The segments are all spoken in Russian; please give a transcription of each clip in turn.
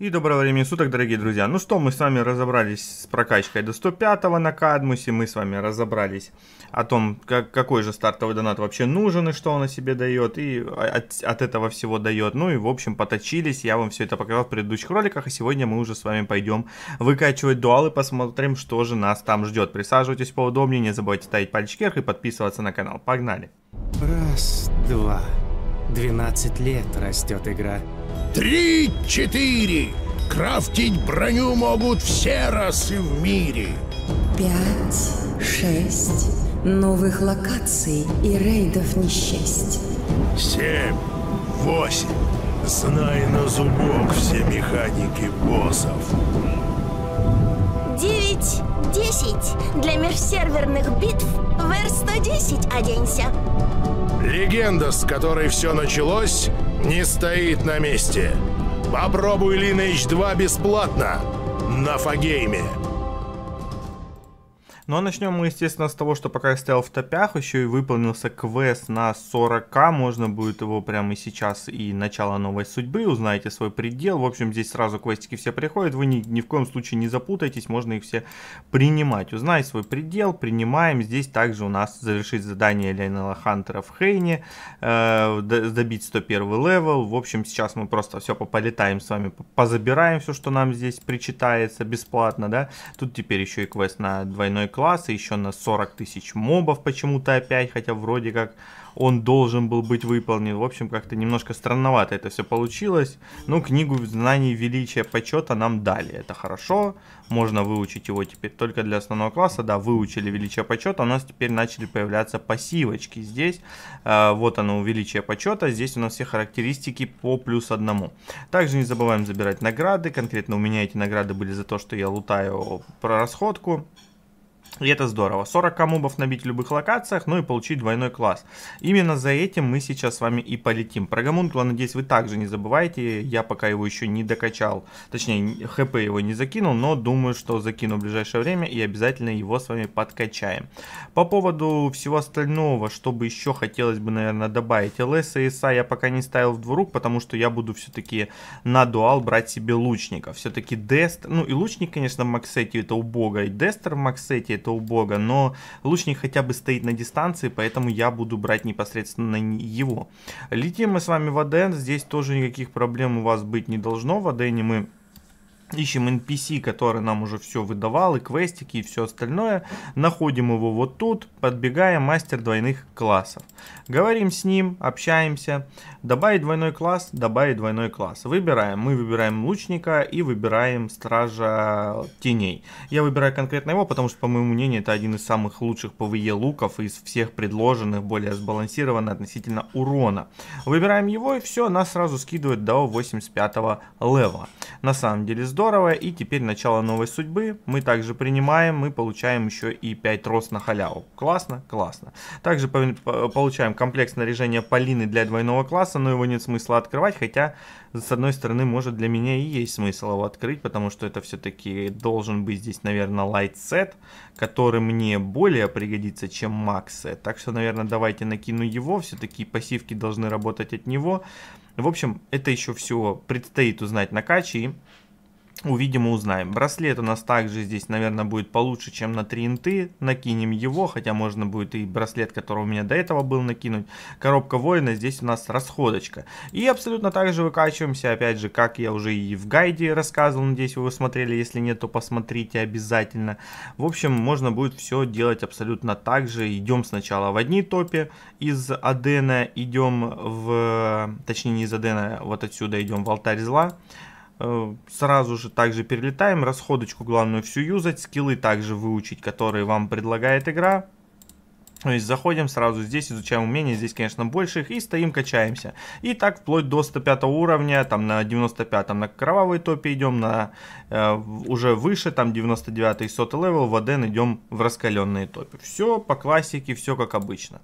И доброго времени суток, дорогие друзья. Ну что, мы с вами разобрались с прокачкой до 105 на Кадмусе. Мы с вами разобрались о том, как, какой же стартовый донат вообще нужен и что он о себе дает. И от, от этого всего дает. Ну и в общем поточились. Я вам все это показал в предыдущих роликах. И а сегодня мы уже с вами пойдем выкачивать дуал и посмотрим, что же нас там ждет. Присаживайтесь поудобнее. Не забывайте ставить пальчик вверх и подписываться на канал. Погнали! Раз, два, 12 лет растет игра. Три-четыре! Крафтить броню могут все расы в мире. Пять, шесть, новых локаций и рейдов не счесть. Семь, восемь. Знай на зубок все механики боссов. Девять, десять. Для межсерверных битв в R110 оденься. Легенда, с которой все началось, не стоит на месте. Попробуй Lineage 2 бесплатно на Фагейме. Но начнем мы, естественно, с того, что пока я стоял в топях, еще и выполнился квест на 40к. Можно будет его прямо и сейчас и начало новой судьбы. Узнаете свой предел. В общем, здесь сразу квестики все приходят. Вы ни, ни в коем случае не запутайтесь, можно их все принимать. Узнай свой предел, принимаем. Здесь также у нас завершить задание Леонела Хантера в Хейне, э, добить 101 левел. В общем, сейчас мы просто все пополетаем с вами, позабираем все, что нам здесь причитается бесплатно, да. Тут теперь еще и квест на двойной класса, еще на 40 тысяч мобов почему-то опять, хотя вроде как он должен был быть выполнен. В общем, как-то немножко странновато это все получилось. Но ну, книгу знаний величия почета нам дали. Это хорошо. Можно выучить его теперь только для основного класса. Да, выучили величие почета. У нас теперь начали появляться пассивочки. Здесь э, вот оно, величие почета. Здесь у нас все характеристики по плюс одному. Также не забываем забирать награды. Конкретно у меня эти награды были за то, что я лутаю про расходку. И это здорово. 40 комубов набить в любых локациях, ну и получить двойной класс. Именно за этим мы сейчас с вами и полетим. Про гомункула, надеюсь, вы также не забываете. Я пока его еще не докачал. Точнее, хп его не закинул, но думаю, что закину в ближайшее время и обязательно его с вами подкачаем. По поводу всего остального, что бы еще хотелось бы, наверное, добавить. ЛС и СА я пока не ставил в двурук, потому что я буду все-таки на дуал брать себе лучников. Все-таки Дест, ну и лучник, конечно, в Максете это убого, и Дестер в Максете это это у бога, но лучник хотя бы стоит на дистанции, поэтому я буду брать непосредственно его. Летим мы с вами в Аден, здесь тоже никаких проблем у вас быть не должно, в Адене мы Ищем NPC, который нам уже все выдавал, и квестики, и все остальное. Находим его вот тут, подбегаем мастер двойных классов. Говорим с ним, общаемся. Добавить двойной класс, добавить двойной класс. Выбираем. Мы выбираем лучника и выбираем стража теней. Я выбираю конкретно его, потому что, по моему мнению, это один из самых лучших ПВЕ луков из всех предложенных, более сбалансированно относительно урона. Выбираем его, и все, нас сразу скидывает до 85 левела. На самом деле, здорово здорово. И теперь начало новой судьбы. Мы также принимаем, мы получаем еще и 5 рост на халяву. Классно, классно. Также получаем комплект снаряжения Полины для двойного класса, но его нет смысла открывать, хотя, с одной стороны, может для меня и есть смысл его открыть, потому что это все-таки должен быть здесь, наверное, лайт-сет, который мне более пригодится, чем макс-сет. Так что, наверное, давайте накину его, все-таки пассивки должны работать от него. В общем, это еще все предстоит узнать на каче Увидим и узнаем. Браслет у нас также здесь, наверное, будет получше, чем на 3 инты. Накинем его, хотя можно будет и браслет, который у меня до этого был, накинуть. Коробка воина, здесь у нас расходочка. И абсолютно так же выкачиваемся, опять же, как я уже и в гайде рассказывал. Надеюсь, вы его смотрели. Если нет, то посмотрите обязательно. В общем, можно будет все делать абсолютно так же. Идем сначала в одни топе из Адена, идем в... Точнее, не из Адена, вот отсюда идем в алтарь зла. Э, сразу же также перелетаем, расходочку главную всю юзать, скиллы также выучить, которые вам предлагает игра. То есть заходим сразу здесь, изучаем умения, здесь, конечно, больше их, и стоим, качаемся. И так вплоть до 105 уровня, там на 95 на кровавой топе идем, на э, уже выше, там 99 и 100 левел, в Аден идем в раскаленные топе. Все по классике, все как обычно.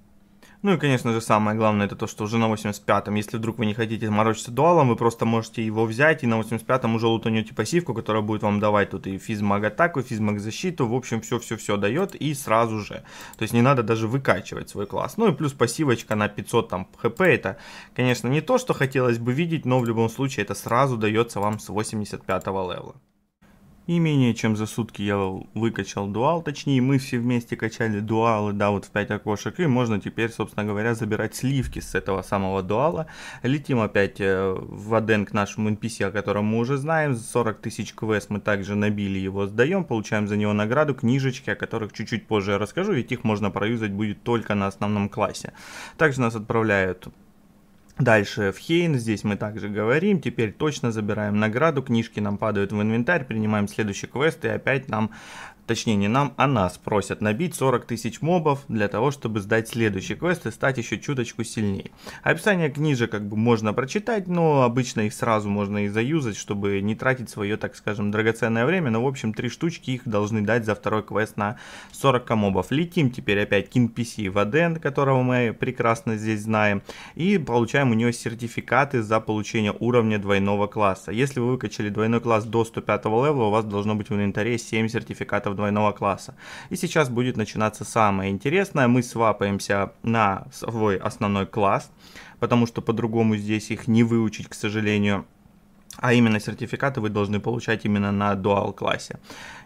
Ну и, конечно же, самое главное, это то, что уже на 85-м, если вдруг вы не хотите морочиться дуалом, вы просто можете его взять и на 85-м уже лутанете пассивку, которая будет вам давать тут и физмаг атаку, и физмаг защиту, в общем, все-все-все дает и сразу же. То есть не надо даже выкачивать свой класс. Ну и плюс пассивочка на 500 там хп, это, конечно, не то, что хотелось бы видеть, но в любом случае это сразу дается вам с 85 левела. И менее чем за сутки я выкачал дуал, точнее мы все вместе качали дуалы, да, вот в 5 окошек. И можно теперь, собственно говоря, забирать сливки с этого самого дуала. Летим опять э, в Аден к нашему NPC, о котором мы уже знаем. 40 тысяч квест мы также набили его, сдаем, получаем за него награду, книжечки, о которых чуть-чуть позже я расскажу, ведь их можно проюзать будет только на основном классе. Также нас отправляют Дальше в Хейн, здесь мы также говорим, теперь точно забираем награду, книжки нам падают в инвентарь, принимаем следующий квест и опять нам точнее не нам, а нас просят набить 40 тысяч мобов для того, чтобы сдать следующий квест и стать еще чуточку сильнее. Описание книжек как бы можно прочитать, но обычно их сразу можно и заюзать, чтобы не тратить свое, так скажем, драгоценное время. Но в общем, три штучки их должны дать за второй квест на 40 мобов. Летим теперь опять к NPC Ваден, которого мы прекрасно здесь знаем, и получаем у него сертификаты за получение уровня двойного класса. Если вы выкачали двойной класс до 105 левела, у вас должно быть в инвентаре 7 сертификатов двойного класса. И сейчас будет начинаться самое интересное. Мы свапаемся на свой основной класс, потому что по-другому здесь их не выучить, к сожалению а именно сертификаты вы должны получать именно на дуал классе.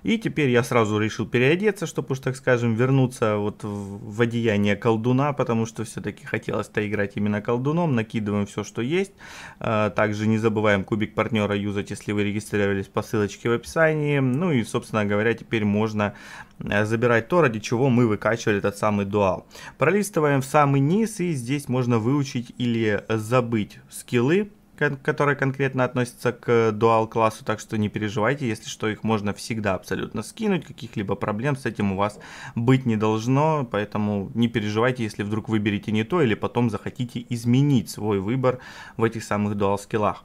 И теперь я сразу решил переодеться, чтобы уж так скажем вернуться вот в одеяние колдуна, потому что все-таки хотелось-то играть именно колдуном, накидываем все, что есть. А, также не забываем кубик партнера юзать, если вы регистрировались по ссылочке в описании. Ну и, собственно говоря, теперь можно э, забирать то, ради чего мы выкачивали этот самый дуал. Пролистываем в самый низ и здесь можно выучить или забыть скиллы, которые конкретно относится к дуал классу, так что не переживайте, если что, их можно всегда абсолютно скинуть, каких-либо проблем с этим у вас быть не должно, поэтому не переживайте, если вдруг выберете не то или потом захотите изменить свой выбор в этих самых дуал скиллах.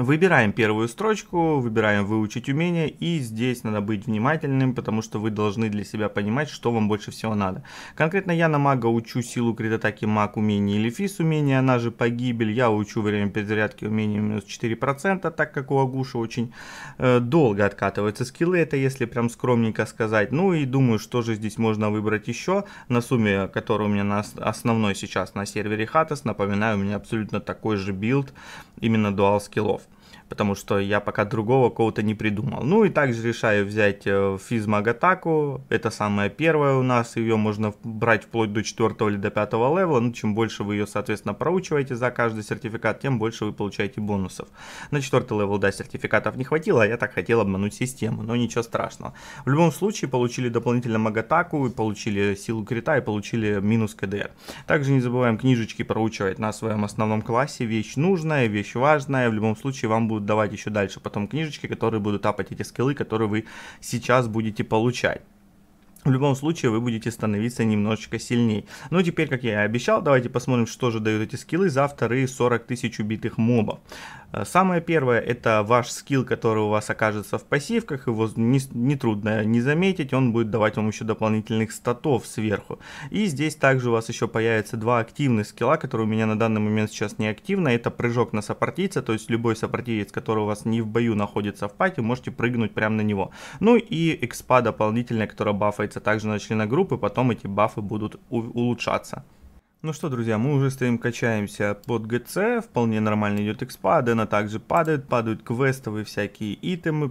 Выбираем первую строчку, выбираем выучить умение и здесь надо быть внимательным, потому что вы должны для себя понимать, что вам больше всего надо. Конкретно я на мага учу силу критатаки маг умение или фис умение, она же погибель. Я учу время перезарядки умения минус 4%, так как у Агуша очень э, долго откатываются скиллы, это если прям скромненько сказать. Ну и думаю, что же здесь можно выбрать еще, на сумме, которая у меня на основной сейчас на сервере Хатас, напоминаю, у меня абсолютно такой же билд, именно дуал скиллов потому что я пока другого кого-то не придумал. Ну и также решаю взять э, физмаг атаку, это самая первая у нас, ее можно брать вплоть до 4 или до 5 левела, ну чем больше вы ее, соответственно, проучиваете за каждый сертификат, тем больше вы получаете бонусов. На 4 левел, да, сертификатов не хватило, а я так хотел обмануть систему, но ничего страшного. В любом случае, получили дополнительно магатаку атаку, получили силу крита и получили минус КДР. Также не забываем книжечки проучивать на своем основном классе, вещь нужная, вещь важная, в любом случае вам будет будут давать еще дальше потом книжечки, которые будут апать эти скиллы, которые вы сейчас будете получать. В любом случае вы будете становиться немножечко сильнее. Ну теперь, как я и обещал, давайте посмотрим, что же дают эти скиллы за вторые 40 тысяч убитых мобов. Э, самое первое это ваш скилл, который у вас окажется в пассивках, его нетрудно не, не заметить, он будет давать вам еще дополнительных статов сверху. И здесь также у вас еще появятся два активных скилла, которые у меня на данный момент сейчас не активны. Это прыжок на сопартийца, то есть любой сопартиец, который у вас не в бою находится в пати, можете прыгнуть прямо на него. Ну и экспа дополнительная, которая бафается также на члена группы, потом эти бафы будут улучшаться. Ну что, друзья, мы уже стоим, качаемся под ГЦ, вполне нормально идет экспа, она также падает, падают квестовые всякие итемы,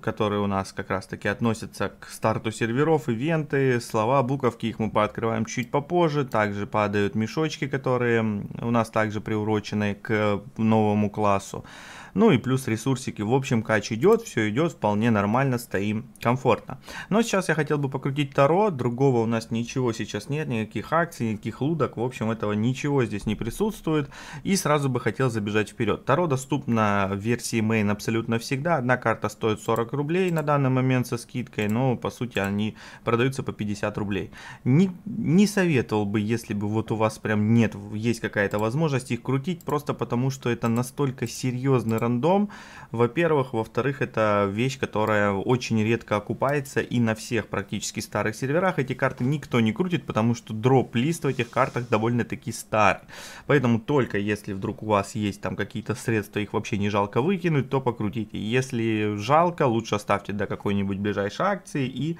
которые у нас как раз таки относятся к старту серверов, ивенты, слова, буковки, их мы пооткрываем чуть попозже, также падают мешочки, которые у нас также приурочены к новому классу ну и плюс ресурсики. В общем, кач идет, все идет, вполне нормально, стоим комфортно. Но сейчас я хотел бы покрутить Таро, другого у нас ничего сейчас нет, никаких акций, никаких лудок, в общем, этого ничего здесь не присутствует. И сразу бы хотел забежать вперед. Таро доступно в версии main абсолютно всегда, одна карта стоит 40 рублей на данный момент со скидкой, но по сути они продаются по 50 рублей. Не, не советовал бы, если бы вот у вас прям нет, есть какая-то возможность их крутить, просто потому что это настолько серьезный рандом. Во-первых, во-вторых, это вещь, которая очень редко окупается и на всех практически старых серверах эти карты никто не крутит, потому что дроп-лист в этих картах довольно-таки старый. Поэтому только если вдруг у вас есть там какие-то средства, их вообще не жалко выкинуть, то покрутите. Если жалко, лучше оставьте до какой-нибудь ближайшей акции и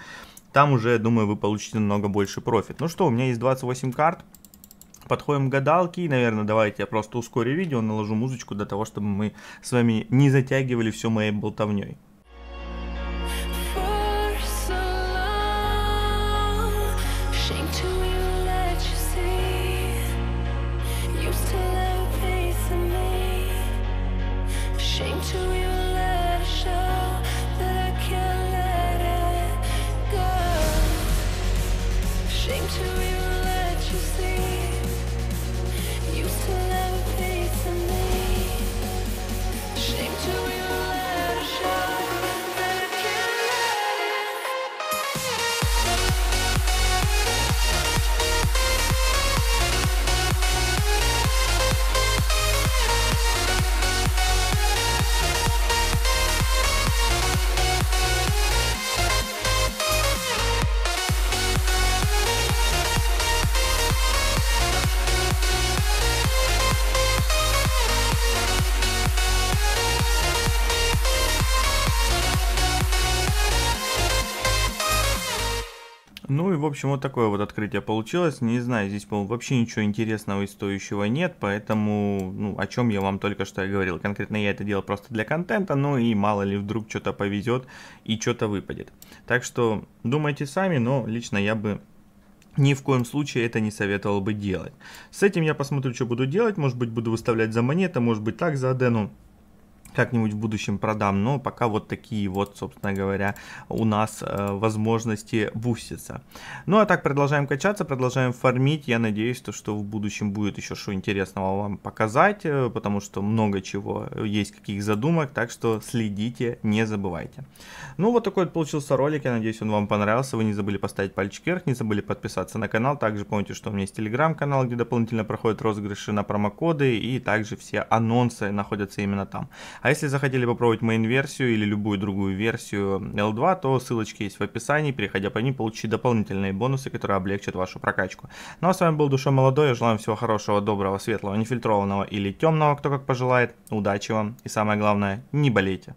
там уже, думаю, вы получите намного больше профит. Ну что, у меня есть 28 карт, Подходим к гадалке, и, наверное, давайте я просто ускорю видео, наложу музычку для того, чтобы мы с вами не затягивали все моей болтовней. So long, в общем, вот такое вот открытие получилось. Не знаю, здесь, по-моему, вообще ничего интересного и стоящего нет, поэтому, ну, о чем я вам только что и говорил. Конкретно я это делал просто для контента, ну и мало ли вдруг что-то повезет и что-то выпадет. Так что думайте сами, но лично я бы ни в коем случае это не советовал бы делать. С этим я посмотрю, что буду делать. Может быть, буду выставлять за монеты, может быть, так за адену как-нибудь в будущем продам, но пока вот такие вот, собственно говоря, у нас э, возможности бустятся. Ну а так продолжаем качаться, продолжаем фармить, я надеюсь, то, что в будущем будет еще что интересного вам показать, э, потому что много чего э, есть, каких задумок, так что следите, не забывайте. Ну вот такой вот получился ролик, я надеюсь, он вам понравился, вы не забыли поставить пальчик вверх, не забыли подписаться на канал, также помните, что у меня есть телеграм-канал, где дополнительно проходят розыгрыши на промокоды и также все анонсы находятся именно там. А если захотели попробовать main-версию или любую другую версию L2, то ссылочки есть в описании. Переходя по ним, получите дополнительные бонусы, которые облегчат вашу прокачку. Ну а с вами был Душа Молодой. Я желаю вам всего хорошего, доброго, светлого, нефильтрованного или темного, кто как пожелает. Удачи вам и самое главное, не болейте.